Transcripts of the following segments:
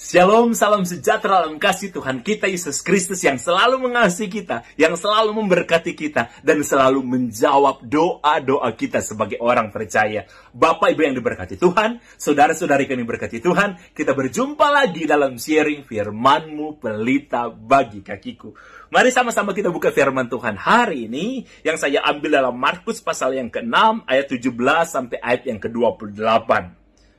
Shalom, salam sejahtera dalam kasih Tuhan kita Yesus Kristus yang selalu mengasihi kita, yang selalu memberkati kita, dan selalu menjawab doa-doa kita sebagai orang percaya. Bapak Ibu yang diberkati Tuhan, saudara-saudari yang berkati Tuhan, kita berjumpa lagi dalam sharing firmanmu pelita bagi kakiku. Mari sama-sama kita buka firman Tuhan hari ini yang saya ambil dalam Markus pasal yang ke-6 ayat 17 sampai ayat yang ke-28.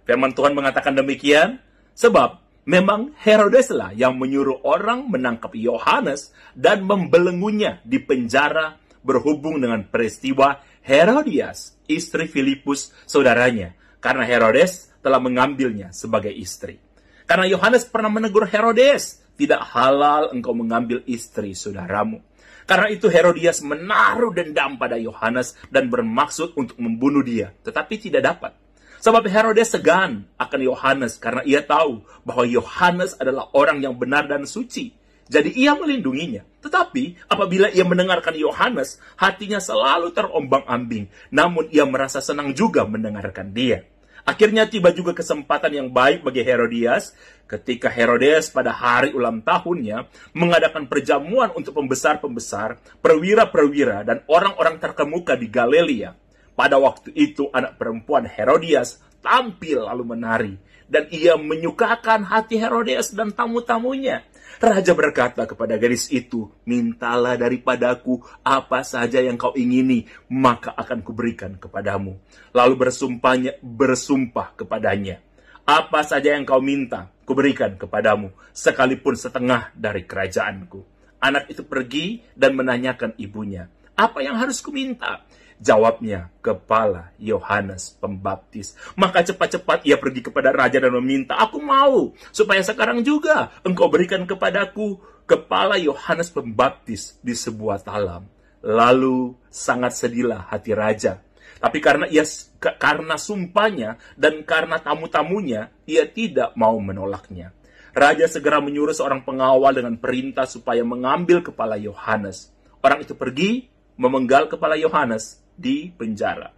Firman Tuhan mengatakan demikian, sebab Memang Herodeslah yang menyuruh orang menangkap Yohanes dan membelenggunya di penjara berhubung dengan peristiwa Herodias, istri Filipus, saudaranya, karena Herodes telah mengambilnya sebagai istri. Karena Yohanes pernah menegur Herodes, tidak halal engkau mengambil istri saudaramu. Karena itu Herodias menaruh dendam pada Yohanes dan bermaksud untuk membunuh dia, tetapi tidak dapat. Sebab Herodes segan akan Yohanes karena ia tahu bahwa Yohanes adalah orang yang benar dan suci. Jadi ia melindunginya. Tetapi apabila ia mendengarkan Yohanes, hatinya selalu terombang-ambing. Namun ia merasa senang juga mendengarkan dia. Akhirnya tiba juga kesempatan yang baik bagi Herodias ketika Herodes pada hari ulang tahunnya mengadakan perjamuan untuk pembesar-pembesar, perwira-perwira, dan orang-orang terkemuka di Galilea. Pada waktu itu anak perempuan Herodias tampil lalu menari dan ia menyukakan hati Herodias dan tamu-tamunya. Raja berkata kepada gadis itu, "Mintalah daripadaku apa saja yang kau ingini, maka akan kuberikan kepadamu." Lalu bersumpahnya bersumpah kepadanya, "Apa saja yang kau minta, kuberikan kepadamu, sekalipun setengah dari kerajaanku." Anak itu pergi dan menanyakan ibunya, "Apa yang harus kuminta?" Jawabnya kepala Yohanes Pembaptis. Maka cepat-cepat ia pergi kepada raja dan meminta, Aku mau supaya sekarang juga engkau berikan kepadaku kepala Yohanes Pembaptis di sebuah talam. Lalu sangat sedihlah hati raja. Tapi karena ia karena sumpahnya dan karena tamu-tamunya, ia tidak mau menolaknya. Raja segera menyuruh seorang pengawal dengan perintah supaya mengambil kepala Yohanes. Orang itu pergi memenggal kepala Yohanes di penjara.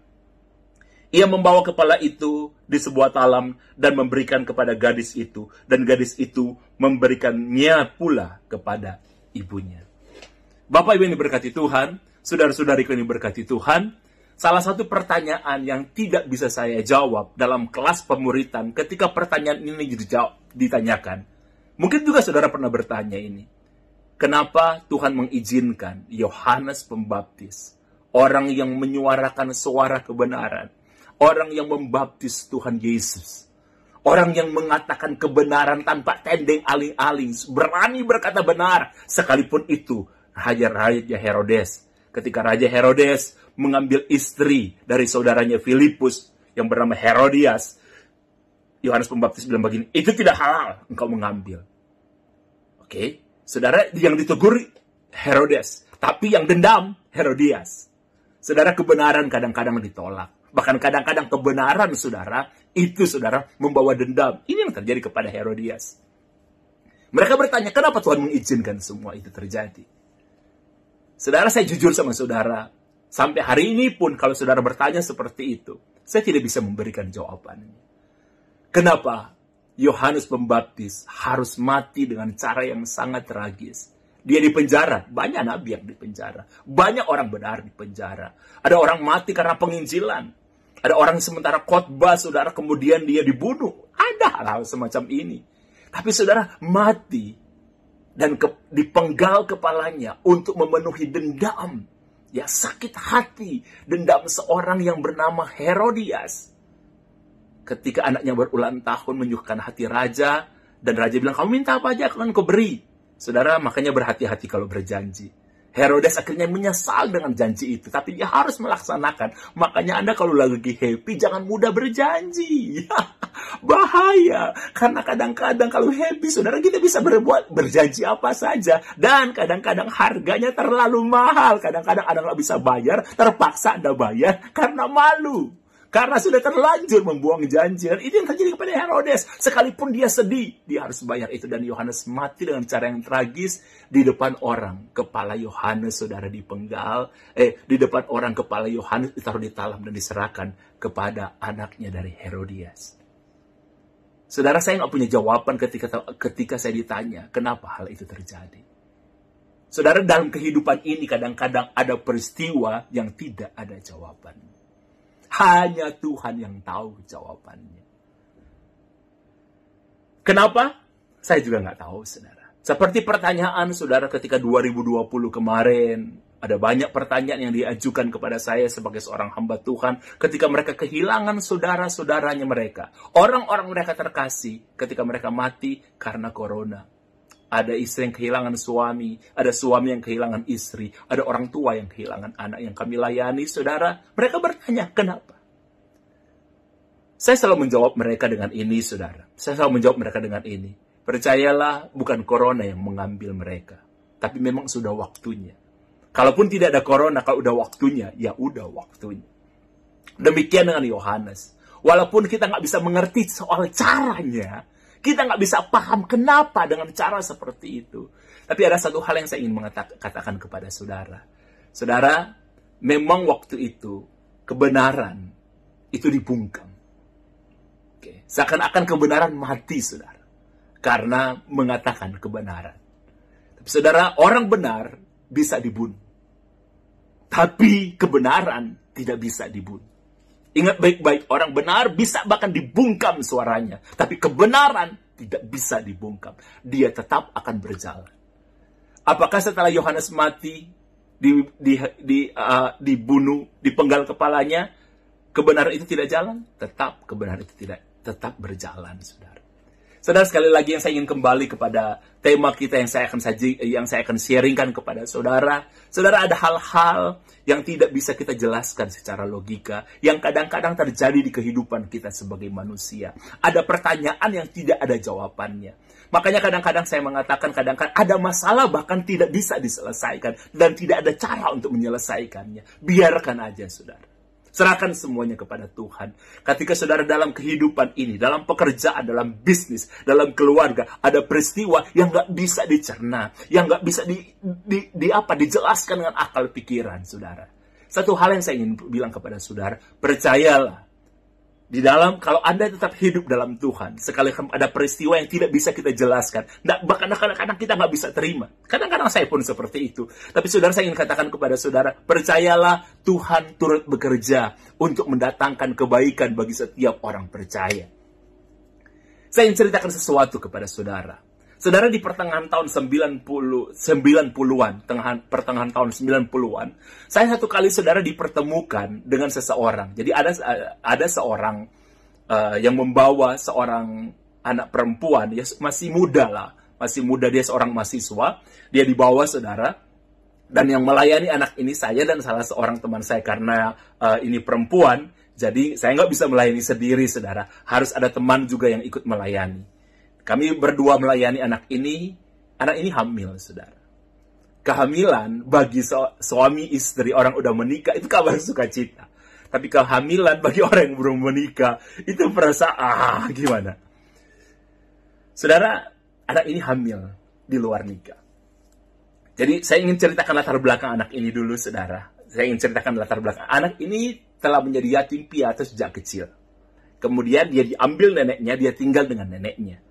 Ia membawa kepala itu di sebuah talam dan memberikan kepada gadis itu, dan gadis itu memberikannya pula kepada ibunya. Bapak Ibu ini diberkati Tuhan, saudara saudari ini diberkati Tuhan, salah satu pertanyaan yang tidak bisa saya jawab dalam kelas pemuritan ketika pertanyaan ini ditanyakan. Mungkin juga saudara pernah bertanya ini. Kenapa Tuhan mengizinkan Yohanes Pembaptis, orang yang menyuarakan suara kebenaran, orang yang membaptis Tuhan Yesus, orang yang mengatakan kebenaran tanpa tendeng aling-aling, berani berkata benar, sekalipun itu raja Raja Herodes. Ketika Raja Herodes mengambil istri dari saudaranya Filipus yang bernama Herodias, Yohanes Pembaptis bilang begini, itu tidak halal engkau mengambil. Oke, okay? Saudara, yang ditegur Herodes. Tapi yang dendam, Herodias. Saudara, kebenaran kadang-kadang ditolak. Bahkan kadang-kadang kebenaran, saudara, itu, saudara, membawa dendam. Ini yang terjadi kepada Herodias. Mereka bertanya, kenapa Tuhan mengizinkan semua itu terjadi? Saudara, saya jujur sama saudara. Sampai hari ini pun, kalau saudara bertanya seperti itu, saya tidak bisa memberikan jawabannya. Kenapa? Yohanes Pembaptis harus mati dengan cara yang sangat tragis. Dia di penjara, banyak nabi yang di penjara, banyak orang benar di penjara. Ada orang mati karena penginjilan, ada orang sementara khotbah saudara kemudian dia dibunuh. Ada hal semacam ini. Tapi saudara mati dan ke, dipenggal kepalanya untuk memenuhi dendam. Ya sakit hati dendam seorang yang bernama Herodias ketika anaknya berulang tahun menyukakan hati raja dan raja bilang kamu minta apa aja akan kau beri. Saudara makanya berhati-hati kalau berjanji. Herodes akhirnya menyesal dengan janji itu, tapi dia harus melaksanakan. Makanya Anda kalau lagi happy jangan mudah berjanji. Bahaya, karena kadang-kadang kalau happy saudara kita bisa berbuat berjanji apa saja dan kadang-kadang harganya terlalu mahal. Kadang-kadang Anda nggak bisa bayar, terpaksa Anda bayar karena malu. Karena sudah terlanjur membuang janji. Dan itu yang terjadi kepada Herodes. Sekalipun dia sedih, dia harus bayar itu. Dan Yohanes mati dengan cara yang tragis di depan orang. Kepala Yohanes, saudara, dipenggal. Eh, di depan orang kepala Yohanes ditaruh di talam dan diserahkan kepada anaknya dari Herodias. Saudara, saya nggak punya jawaban ketika ketika saya ditanya kenapa hal itu terjadi. Saudara, dalam kehidupan ini kadang-kadang ada peristiwa yang tidak ada jawaban. Hanya Tuhan yang tahu jawabannya. Kenapa? Saya juga nggak tahu, saudara. Seperti pertanyaan saudara ketika 2020 kemarin, ada banyak pertanyaan yang diajukan kepada saya sebagai seorang hamba Tuhan ketika mereka kehilangan saudara-saudaranya mereka. Orang-orang mereka terkasih ketika mereka mati karena corona. Ada istri yang kehilangan suami, ada suami yang kehilangan istri, ada orang tua yang kehilangan anak yang kami layani, saudara. Mereka bertanya, kenapa? Saya selalu menjawab mereka dengan ini, saudara. Saya selalu menjawab mereka dengan ini. Percayalah, bukan corona yang mengambil mereka. Tapi memang sudah waktunya. Kalaupun tidak ada corona, kalau udah waktunya, ya udah waktunya. Demikian dengan Yohanes. Walaupun kita nggak bisa mengerti soal caranya, kita nggak bisa paham kenapa dengan cara seperti itu. Tapi ada satu hal yang saya ingin mengatakan kepada saudara. Saudara, memang waktu itu kebenaran itu dibungkam. Oke. Seakan-akan kebenaran mati, saudara. Karena mengatakan kebenaran. Tapi saudara, orang benar bisa dibunuh. Tapi kebenaran tidak bisa dibunuh. Ingat baik-baik, orang benar bisa bahkan dibungkam suaranya. Tapi kebenaran tidak bisa dibungkam. Dia tetap akan berjalan. Apakah setelah Yohanes mati, di, di, di, uh, dibunuh, dipenggal kepalanya, kebenaran itu tidak jalan? Tetap kebenaran itu tidak tetap berjalan, sudah. Saudara sekali lagi yang saya ingin kembali kepada tema kita yang saya akan saji, yang saya akan sharingkan kepada saudara. Saudara ada hal-hal yang tidak bisa kita jelaskan secara logika, yang kadang-kadang terjadi di kehidupan kita sebagai manusia. Ada pertanyaan yang tidak ada jawabannya. Makanya kadang-kadang saya mengatakan kadang-kadang ada masalah bahkan tidak bisa diselesaikan dan tidak ada cara untuk menyelesaikannya. Biarkan aja saudara. Serahkan semuanya kepada Tuhan. Ketika saudara dalam kehidupan ini, dalam pekerjaan, dalam bisnis, dalam keluarga, ada peristiwa yang nggak bisa dicerna, yang nggak bisa di, di, di apa dijelaskan dengan akal pikiran saudara. Satu hal yang saya ingin bilang kepada saudara, percayalah di dalam, kalau Anda tetap hidup dalam Tuhan, sekali ada peristiwa yang tidak bisa kita jelaskan, nggak, bahkan kadang-kadang kita nggak bisa terima. Kadang-kadang saya pun seperti itu. Tapi saudara, saya ingin katakan kepada saudara, percayalah Tuhan turut bekerja untuk mendatangkan kebaikan bagi setiap orang percaya. Saya ingin ceritakan sesuatu kepada saudara. Saudara di pertengahan tahun 90 90-an, pertengahan tahun 90-an, saya satu kali saudara dipertemukan dengan seseorang. Jadi ada ada seorang uh, yang membawa seorang anak perempuan, ya masih muda lah, masih muda dia seorang mahasiswa, dia dibawa saudara dan yang melayani anak ini saya dan salah seorang teman saya karena uh, ini perempuan, jadi saya nggak bisa melayani sendiri saudara, harus ada teman juga yang ikut melayani. Kami berdua melayani anak ini, anak ini hamil, saudara. Kehamilan bagi suami istri orang udah menikah itu kabar sukacita. Tapi kehamilan bagi orang yang belum menikah itu perasaan ah, gimana? Saudara, anak ini hamil di luar nikah. Jadi saya ingin ceritakan latar belakang anak ini dulu, saudara. Saya ingin ceritakan latar belakang. Anak ini telah menjadi yatim piatu sejak kecil. Kemudian dia diambil neneknya, dia tinggal dengan neneknya.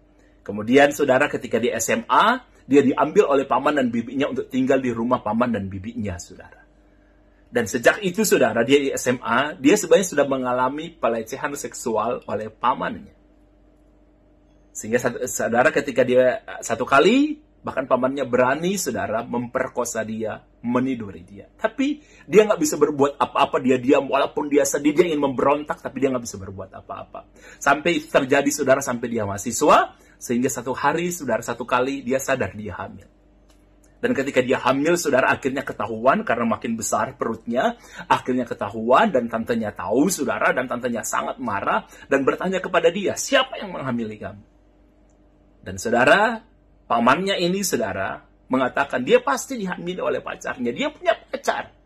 Kemudian saudara ketika di SMA, dia diambil oleh paman dan bibinya untuk tinggal di rumah paman dan bibinya, saudara. Dan sejak itu, saudara, dia di SMA, dia sebenarnya sudah mengalami pelecehan seksual oleh pamannya. Sehingga saudara ketika dia eh, satu kali, bahkan pamannya berani, saudara, memperkosa dia, meniduri dia. Tapi dia nggak bisa berbuat apa-apa, dia diam, walaupun dia sedih, dia ingin memberontak, tapi dia nggak bisa berbuat apa-apa. Sampai terjadi, saudara, sampai dia mahasiswa, sehingga satu hari, saudara, satu kali dia sadar dia hamil. Dan ketika dia hamil, saudara akhirnya ketahuan karena makin besar perutnya, akhirnya ketahuan dan tantenya tahu, saudara, dan tantenya sangat marah dan bertanya kepada dia, siapa yang menghamili kamu? Dan saudara, pamannya ini, saudara, mengatakan dia pasti dihamili oleh pacarnya, dia punya pacar.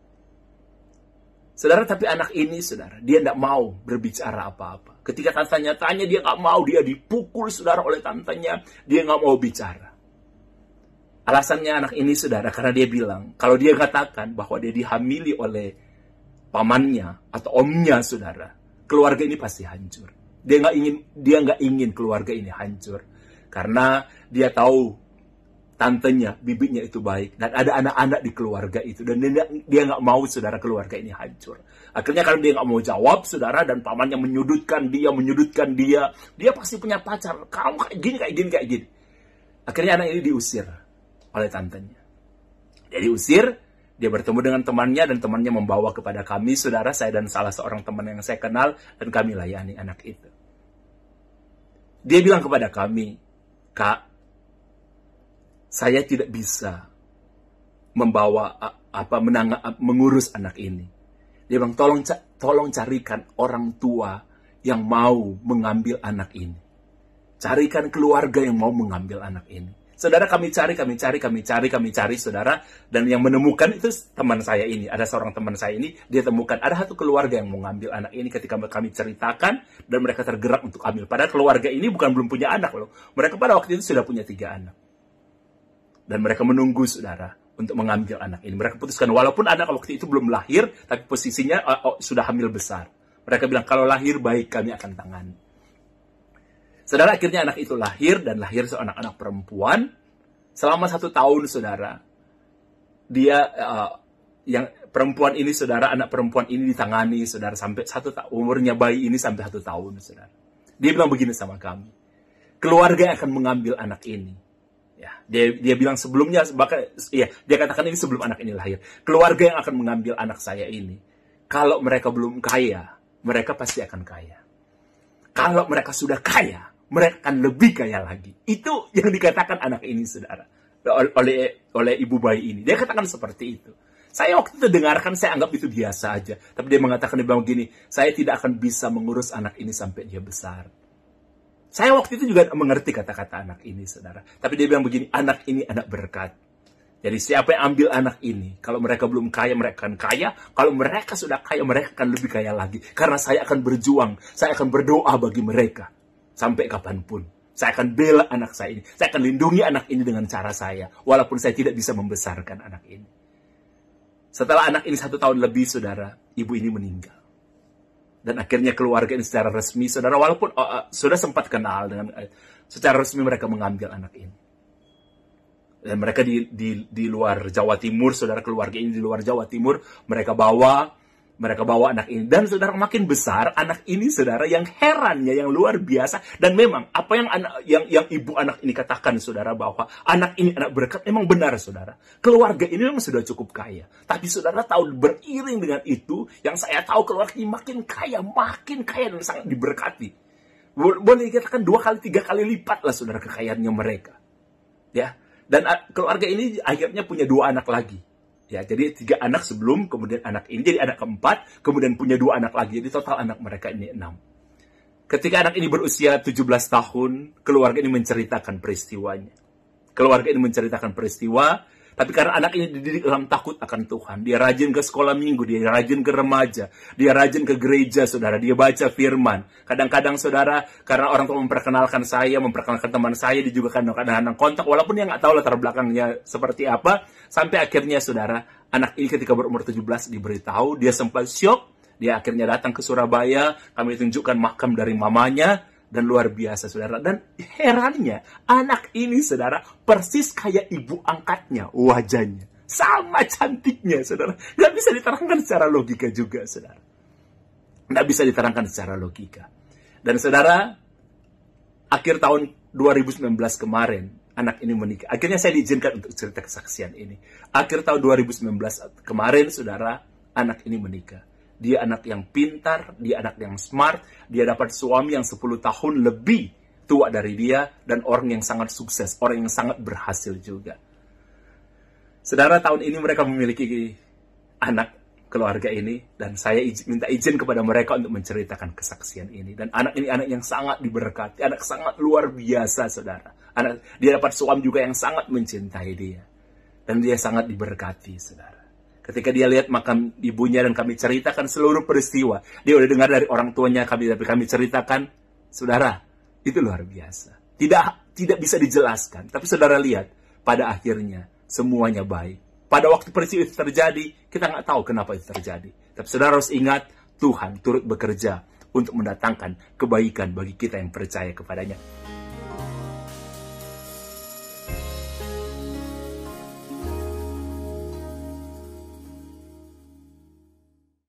Saudara, tapi anak ini, saudara, dia tidak mau berbicara apa-apa. Ketika tantanya tanya, dia nggak mau. Dia dipukul, saudara, oleh tantanya Dia nggak mau bicara. Alasannya anak ini, saudara, karena dia bilang, kalau dia katakan bahwa dia dihamili oleh pamannya atau omnya, saudara, keluarga ini pasti hancur. Dia nggak ingin, dia nggak ingin keluarga ini hancur. Karena dia tahu tantenya, bibinya itu baik dan ada anak-anak di keluarga itu dan dia dia nggak mau saudara keluarga ini hancur. Akhirnya karena dia nggak mau jawab, saudara dan pamannya menyudutkan dia, menyudutkan dia. Dia pasti punya pacar. Kamu kayak gini, kayak gini, kayak gini. Akhirnya anak ini diusir oleh tantenya. Dia diusir, dia bertemu dengan temannya dan temannya membawa kepada kami, saudara saya dan salah seorang teman yang saya kenal dan kami layani anak itu. Dia bilang kepada kami, "Kak, saya tidak bisa membawa apa menang mengurus anak ini. Dia bilang tolong tolong carikan orang tua yang mau mengambil anak ini. Carikan keluarga yang mau mengambil anak ini. Saudara kami cari, kami cari, kami cari, kami cari, saudara. Dan yang menemukan itu teman saya ini. Ada seorang teman saya ini, dia temukan ada satu keluarga yang mau mengambil anak ini ketika kami ceritakan. Dan mereka tergerak untuk ambil. Padahal keluarga ini bukan belum punya anak loh. Mereka pada waktu itu sudah punya tiga anak. Dan mereka menunggu saudara untuk mengambil anak ini. Mereka putuskan walaupun anak waktu itu belum lahir, tapi posisinya oh, oh, sudah hamil besar. Mereka bilang kalau lahir baik kami akan tangan. Saudara akhirnya anak itu lahir dan lahir seorang anak perempuan selama satu tahun saudara. Dia uh, yang perempuan ini saudara anak perempuan ini ditangani saudara sampai satu tahun umurnya bayi ini sampai satu tahun saudara. Dia bilang begini sama kami, keluarga yang akan mengambil anak ini dia dia bilang sebelumnya bahkan ya dia katakan ini sebelum anak ini lahir. Keluarga yang akan mengambil anak saya ini, kalau mereka belum kaya, mereka pasti akan kaya. Kalau mereka sudah kaya, mereka akan lebih kaya lagi. Itu yang dikatakan anak ini, saudara, oleh oleh ibu bayi ini. Dia katakan seperti itu. Saya waktu itu dengarkan, saya anggap itu biasa aja. Tapi dia mengatakan, dia bilang gini, saya tidak akan bisa mengurus anak ini sampai dia besar saya waktu itu juga mengerti kata-kata anak ini, saudara. Tapi dia bilang begini, anak ini anak berkat. Jadi siapa yang ambil anak ini? Kalau mereka belum kaya, mereka akan kaya. Kalau mereka sudah kaya, mereka akan lebih kaya lagi. Karena saya akan berjuang, saya akan berdoa bagi mereka. Sampai kapanpun. Saya akan bela anak saya ini. Saya akan lindungi anak ini dengan cara saya. Walaupun saya tidak bisa membesarkan anak ini. Setelah anak ini satu tahun lebih, saudara, ibu ini meninggal dan akhirnya keluarga ini secara resmi saudara walaupun uh, uh, sudah sempat kenal dengan uh, secara resmi mereka mengambil anak ini dan mereka di, di di luar Jawa Timur saudara keluarga ini di luar Jawa Timur mereka bawa mereka bawa anak ini. Dan saudara makin besar, anak ini saudara yang herannya, yang luar biasa. Dan memang apa yang anak, yang, yang ibu anak ini katakan saudara bahwa anak ini anak berkat memang benar saudara. Keluarga ini memang sudah cukup kaya. Tapi saudara tahu beriring dengan itu, yang saya tahu keluarga ini makin kaya, makin kaya dan sangat diberkati. Boleh dikatakan dua kali, tiga kali lipat lah saudara kekayaannya mereka. Ya, dan keluarga ini akhirnya punya dua anak lagi. Ya, jadi tiga anak sebelum, kemudian anak ini jadi anak keempat, kemudian punya dua anak lagi. Jadi total anak mereka ini enam. Ketika anak ini berusia 17 tahun, keluarga ini menceritakan peristiwanya. Keluarga ini menceritakan peristiwa, tapi karena anak ini dididik dalam takut akan Tuhan, dia rajin ke sekolah minggu, dia rajin ke remaja, dia rajin ke gereja, saudara, dia baca firman. Kadang-kadang saudara, karena orang tua memperkenalkan saya, memperkenalkan teman saya, dia juga kadang-kadang kontak, walaupun dia nggak tahu latar belakangnya seperti apa, Sampai akhirnya saudara, anak ini ketika berumur 17 diberitahu, dia sempat syok, dia akhirnya datang ke Surabaya, kami tunjukkan makam dari mamanya, dan luar biasa saudara. Dan herannya, anak ini saudara persis kayak ibu angkatnya wajahnya. Sama cantiknya saudara. Nggak bisa diterangkan secara logika juga saudara. Nggak bisa diterangkan secara logika. Dan saudara, akhir tahun 2019 kemarin, anak ini menikah. Akhirnya saya diizinkan untuk cerita kesaksian ini. Akhir tahun 2019 kemarin saudara, anak ini menikah. Dia anak yang pintar, dia anak yang smart, dia dapat suami yang 10 tahun lebih tua dari dia dan orang yang sangat sukses, orang yang sangat berhasil juga. Saudara tahun ini mereka memiliki anak keluarga ini dan saya izin, minta izin kepada mereka untuk menceritakan kesaksian ini dan anak ini anak yang sangat diberkati anak sangat luar biasa saudara anak dia dapat suam juga yang sangat mencintai dia dan dia sangat diberkati saudara ketika dia lihat makam ibunya dan kami ceritakan seluruh peristiwa dia udah dengar dari orang tuanya kami tapi kami ceritakan saudara itu luar biasa tidak tidak bisa dijelaskan tapi saudara lihat pada akhirnya semuanya baik pada waktu peristiwa itu terjadi, kita nggak tahu kenapa itu terjadi. Tapi saudara harus ingat, Tuhan turut bekerja untuk mendatangkan kebaikan bagi kita yang percaya kepadanya.